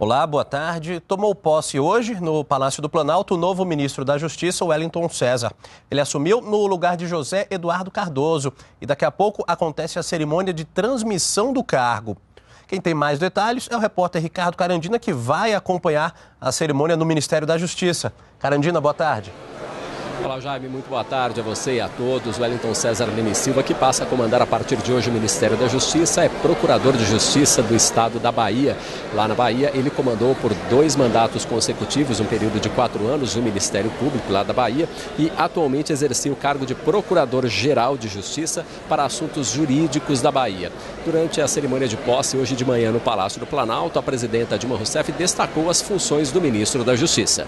Olá, boa tarde. Tomou posse hoje, no Palácio do Planalto, o novo ministro da Justiça, Wellington César. Ele assumiu no lugar de José Eduardo Cardoso e daqui a pouco acontece a cerimônia de transmissão do cargo. Quem tem mais detalhes é o repórter Ricardo Carandina, que vai acompanhar a cerimônia no Ministério da Justiça. Carandina, boa tarde. Olá, Jaime, muito boa tarde a você e a todos. Wellington César Leme Silva, que passa a comandar a partir de hoje o Ministério da Justiça, é procurador de Justiça do Estado da Bahia. Lá na Bahia, ele comandou por dois mandatos consecutivos, um período de quatro anos, o Ministério Público lá da Bahia e atualmente exercia o cargo de Procurador-Geral de Justiça para assuntos jurídicos da Bahia. Durante a cerimônia de posse hoje de manhã no Palácio do Planalto, a presidenta Dilma Rousseff destacou as funções do ministro da Justiça.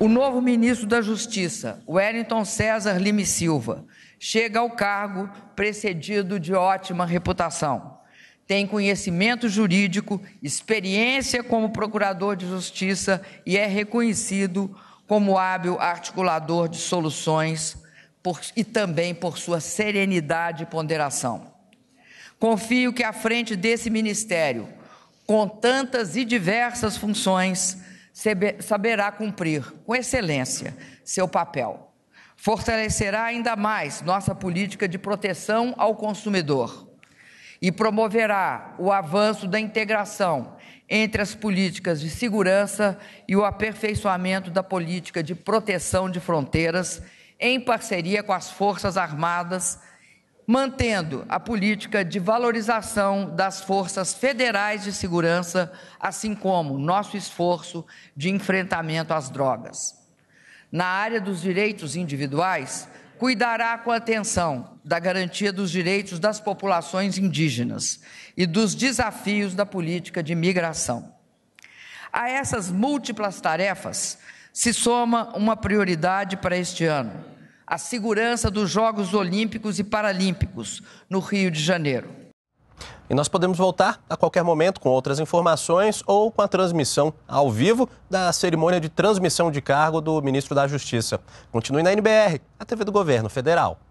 O novo ministro da Justiça, Wellington César Lime Silva, chega ao cargo precedido de ótima reputação. Tem conhecimento jurídico, experiência como procurador de justiça e é reconhecido como hábil articulador de soluções por, e também por sua serenidade e ponderação. Confio que à frente desse ministério, com tantas e diversas funções, saberá cumprir com excelência seu papel. Fortalecerá ainda mais nossa política de proteção ao consumidor e promoverá o avanço da integração entre as políticas de segurança e o aperfeiçoamento da política de proteção de fronteiras em parceria com as Forças Armadas mantendo a política de valorização das forças federais de segurança, assim como nosso esforço de enfrentamento às drogas. Na área dos direitos individuais, cuidará com atenção da garantia dos direitos das populações indígenas e dos desafios da política de migração. A essas múltiplas tarefas se soma uma prioridade para este ano a segurança dos Jogos Olímpicos e Paralímpicos no Rio de Janeiro. E nós podemos voltar a qualquer momento com outras informações ou com a transmissão ao vivo da cerimônia de transmissão de cargo do ministro da Justiça. Continue na NBR, a TV do Governo Federal.